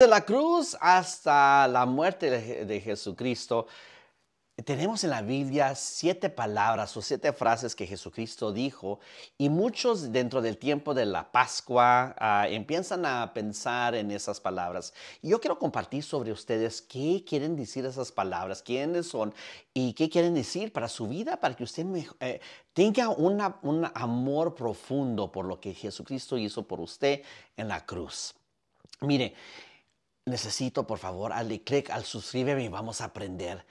De la cruz hasta la muerte de Jesucristo, tenemos en la Biblia siete palabras o siete frases que Jesucristo dijo y muchos dentro del tiempo de la Pascua ah, empiezan a pensar en esas palabras. yo quiero compartir sobre ustedes qué quieren decir esas palabras, quiénes son y qué quieren decir para su vida, para que usted eh, tenga un amor profundo por lo que Jesucristo hizo por usted en la cruz. Mire, necesito, por favor, hazle click al suscríbeme y vamos a aprender.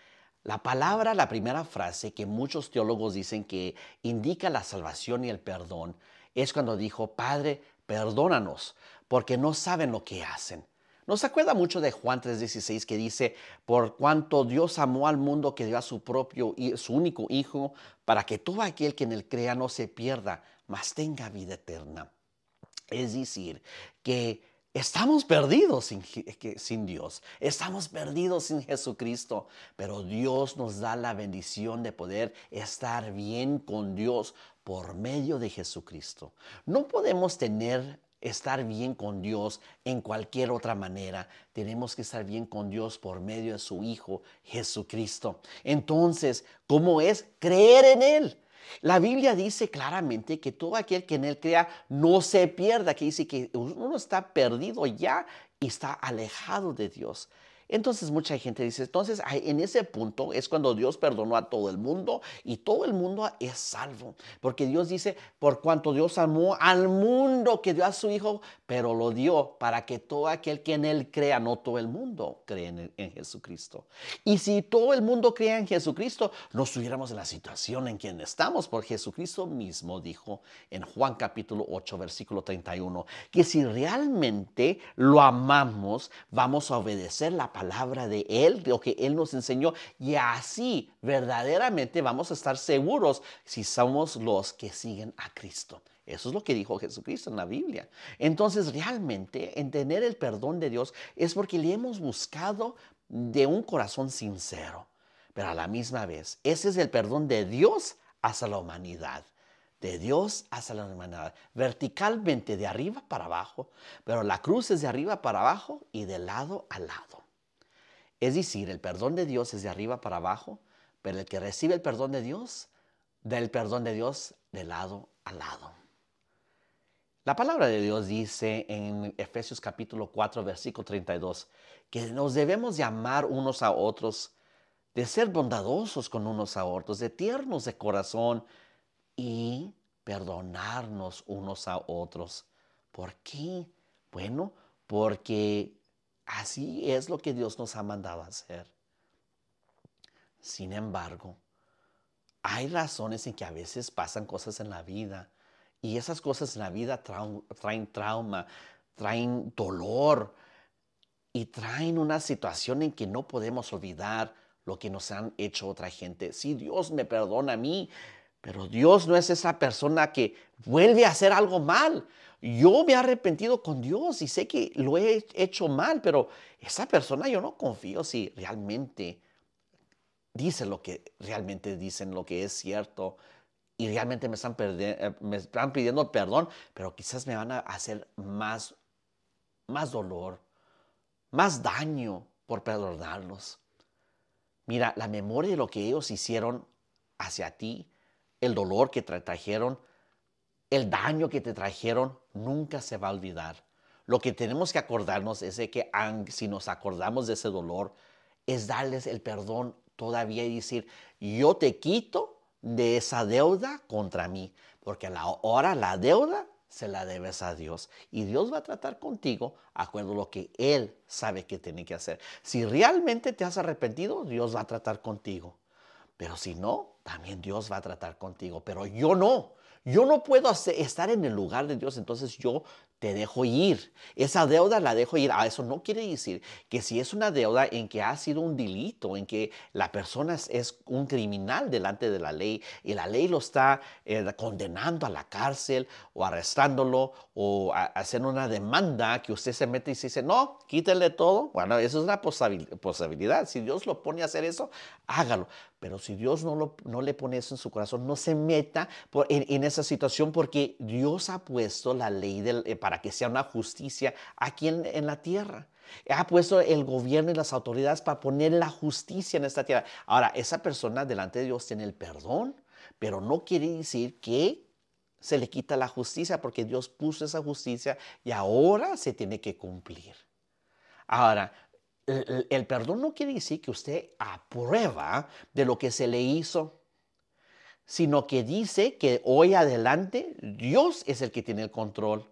La palabra, la primera frase que muchos teólogos dicen que indica la salvación y el perdón, es cuando dijo, Padre, perdónanos, porque no saben lo que hacen. Nos acuerda mucho de Juan 3:16 que dice, por cuanto Dios amó al mundo que dio a su propio, y su único hijo, para que todo aquel que en él crea no se pierda, mas tenga vida eterna. Es decir, que Estamos perdidos sin, Dios, estamos perdidos sin Jesucristo, pero Dios nos da la bendición de poder estar bien con Dios por medio de Jesucristo. No podemos tener estar bien con Dios en cualquier otra manera. Tenemos que estar bien con Dios por medio de su Hijo Jesucristo. Entonces, ¿cómo es creer en Él? La Biblia dice claramente que todo aquel que en él crea no se pierda, que dice que uno está perdido ya y está alejado de Dios. Entonces mucha gente dice, entonces en ese punto es cuando Dios perdonó a todo el mundo y todo el mundo es salvo. Porque Dios dice, por cuanto Dios amó al mundo que dio a su Hijo, pero lo dio para que todo aquel que en Él crea, no todo el mundo cree en, Jesucristo. Y si todo el mundo crea en Jesucristo, no estuviéramos en la situación en quien estamos, porque Jesucristo mismo dijo en Juan capítulo 8, versículo 31, que si realmente lo amamos, vamos a obedecer la palabra palabra de Él, lo que Él nos enseñó. Y así verdaderamente vamos a estar seguros si somos los que siguen a Cristo. Eso es lo que dijo Jesucristo en la Biblia. Entonces, realmente, en entender el perdón de Dios es porque le hemos buscado de un corazón sincero. Pero a la misma vez, ese es el perdón de Dios hacia la humanidad. De Dios hacia la humanidad. Verticalmente, de arriba para abajo. Pero la cruz es de arriba para abajo y de lado a lado. Es decir, el perdón de Dios es de arriba para abajo, pero el que recibe el perdón de Dios, da el perdón de Dios de lado a lado. La palabra de Dios dice en Efesios capítulo 4, versículo 32, que nos debemos llamar unos a otros, de ser bondadosos con unos a otros, de tiernos de corazón y perdonarnos unos a otros. ¿Por qué? Bueno, porque Así es lo que Dios nos ha mandado a hacer. Sin embargo, hay razones en que a veces pasan cosas en la vida y esas cosas en la vida traen trauma, traen dolor y traen una situación en que no podemos olvidar lo que nos han hecho otra gente. Si Dios me perdona a mí, pero Dios no es esa persona que vuelve a hacer algo mal. Yo me he arrepentido con Dios y sé que lo he hecho mal, pero esa persona yo no confío si realmente dice lo que realmente dicen, lo que es cierto. Y realmente eh, me están, pidiendo perdón, pero quizás me van a hacer más, más dolor, más daño por perdonarlos. Mira, la memoria de lo que ellos hicieron hacia ti el dolor que te trajeron, el daño que te trajeron, nunca se va a olvidar. Lo que tenemos que acordarnos es de que si nos acordamos de ese dolor, es darles el perdón todavía y decir, yo te quito de esa deuda contra mí, porque ahora la deuda se la debes a Dios. Y Dios va a tratar contigo acuerdo a lo que Él sabe que tiene que hacer. Si realmente te has arrepentido, Dios va a tratar contigo. Pero si no, también Dios va a tratar contigo. Pero yo no. Yo no puedo estar en el lugar de Dios, entonces yo te dejo ir. Esa deuda la dejo ir. Ah, eso no quiere decir que si es una deuda en que ha sido un delito, en que la persona es, un criminal delante de la ley y la ley lo está eh, condenando a la cárcel o arrestándolo o hacer una demanda que usted se mete y se dice, no, quítenle todo. Bueno, eso es una posibilidad. Si Dios lo pone a hacer eso, hágalo. Pero si Dios no, lo, no le pone eso en su corazón, no se meta en, esa situación porque Dios ha puesto la ley eh, para que sea una justicia aquí en la tierra. Ha puesto el gobierno y las autoridades para poner la justicia en esta tierra. Ahora, esa persona delante de Dios tiene el perdón, pero no quiere decir que se le quita la justicia porque Dios puso esa justicia y ahora se tiene que cumplir. Ahora, el, perdón no quiere decir que usted aprueba de lo que se le hizo, sino que dice que hoy adelante Dios es el que tiene el control.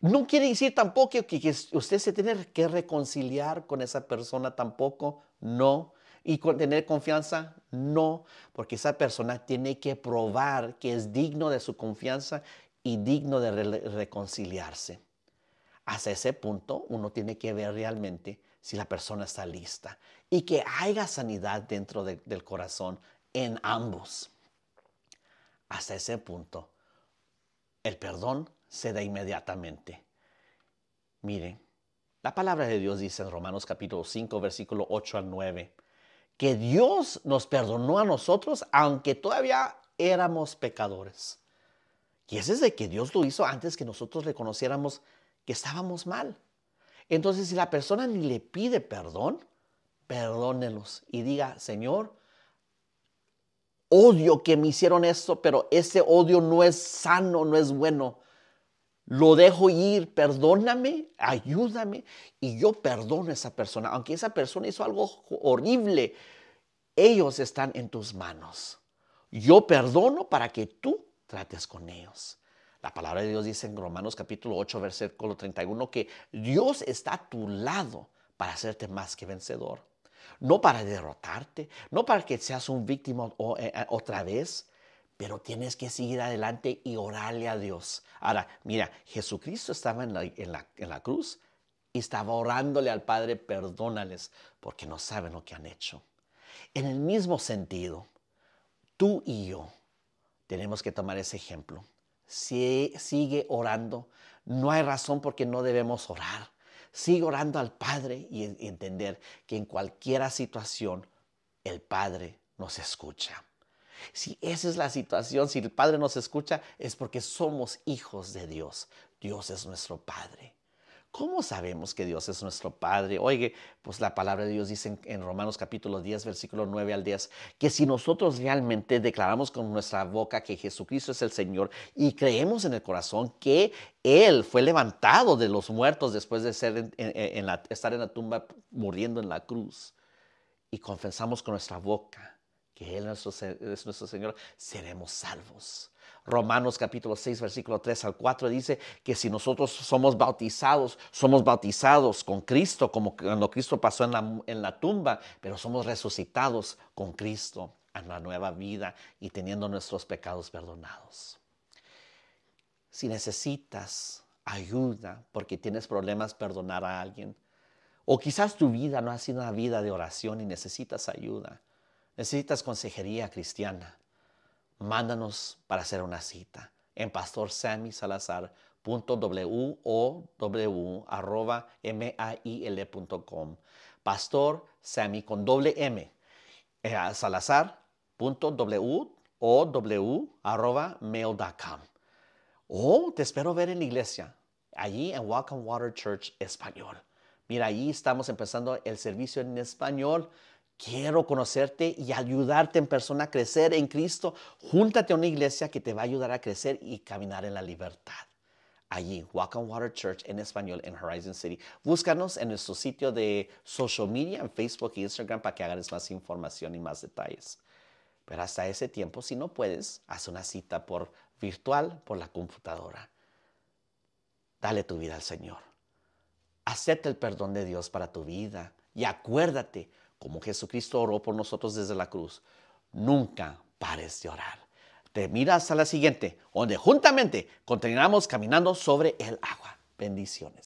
No quiere decir tampoco que, que usted se tiene que reconciliar con esa persona tampoco, no y tener confianza? No, porque esa persona tiene que probar que es digno de su confianza y digno de reconciliarse. Hasta ese punto uno tiene que ver realmente si la persona está lista y que haya sanidad dentro del corazón en ambos. Hasta ese punto, el perdón se da inmediatamente. Miren, la palabra de Dios dice en Romanos capítulo 5, versículo 8 al 9 que Dios nos perdonó a nosotros aunque todavía éramos pecadores. Y ese es de que Dios lo hizo antes que nosotros reconociéramos que estábamos mal. Entonces, si la persona ni le pide perdón, perdónelos y diga, Señor, odio que me hicieron esto, pero ese odio no es sano, no es bueno lo dejo ir, perdóname, ayúdame y yo perdono a esa persona. Aunque esa persona hizo algo horrible, ellos están en tus manos. Yo perdono para que tú trates con ellos. La palabra de Dios dice en Romanos capítulo 8, versículo 31 que Dios está a tu lado para hacerte más que vencedor. No para derrotarte, no para que seas un víctima eh, eh, otra vez, pero tienes que seguir adelante y orarle a Dios. Ahora, mira, Jesucristo estaba en la, cruz y estaba orándole al Padre, perdónales, porque no saben lo que han hecho. En el mismo sentido, tú y yo tenemos que tomar ese ejemplo. Si, sigue orando. No hay razón porque no debemos orar. Sigue orando al Padre y, y entender que en cualquier situación el Padre nos escucha. Si esa es la situación, si el Padre nos escucha, es porque somos hijos de Dios. Dios es nuestro Padre. ¿Cómo sabemos que Dios es nuestro Padre? Oye, pues la palabra de Dios dice en, Romanos capítulo 10, versículo 9 al 10, que si nosotros realmente declaramos con nuestra boca que Jesucristo es el Señor y creemos en el corazón que Él fue levantado de los muertos después de ser estar en la tumba muriendo en la cruz y confesamos con nuestra boca que Él es nuestro Señor, seremos salvos. Romanos capítulo 6, versículo 3 al 4 dice que si nosotros somos bautizados, somos bautizados con Cristo, como cuando Cristo pasó en la, en la tumba, pero somos resucitados con Cristo a la nueva vida y teniendo nuestros pecados perdonados. Si necesitas ayuda porque tienes problemas perdonar a alguien, o quizás tu vida no ha sido una vida de oración y necesitas ayuda, necesitas consejería cristiana, mándanos para hacer una cita en pastorsamysalazar.wow.mail.com. Pastor Sammy con doble M. Eh, O oh, te espero ver en la iglesia, allí en Welcome Water Church Español. Mira, allí estamos empezando el servicio en español. Quiero conocerte y ayudarte en persona a crecer en Cristo. Júntate a una iglesia que te va a ayudar a crecer y caminar en la libertad. Allí, Walk on Water Church en español en Horizon City. Búscanos en nuestro sitio de social media, en Facebook e Instagram, para que hagas más información y más detalles. Pero hasta ese tiempo, si no puedes, haz una cita por virtual, por la computadora. Dale tu vida al Señor. Acepta el perdón de Dios para tu vida y acuérdate, como Jesucristo oró por nosotros desde la cruz, nunca pares de orar. Te miras a la siguiente, donde juntamente continuamos caminando sobre el agua. Bendiciones.